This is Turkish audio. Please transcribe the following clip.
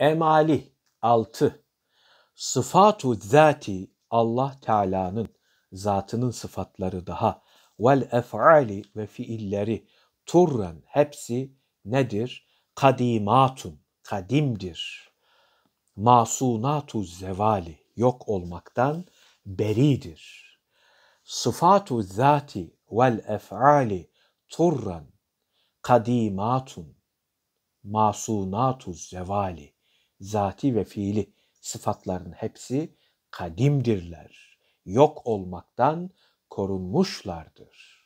Emali 6. Sıfatu zati Allah Teala'nın zatının sıfatları daha vel ef'ali ve fiilleri turren hepsi nedir? Kadimatun kadimdir. Masunatu zevali yok olmaktan beridir. Sıfatu zati vel ef'ali turran kadimatun masunatu zevali zati ve fiili sıfatların hepsi kadimdirler. Yok olmaktan korunmuşlardır.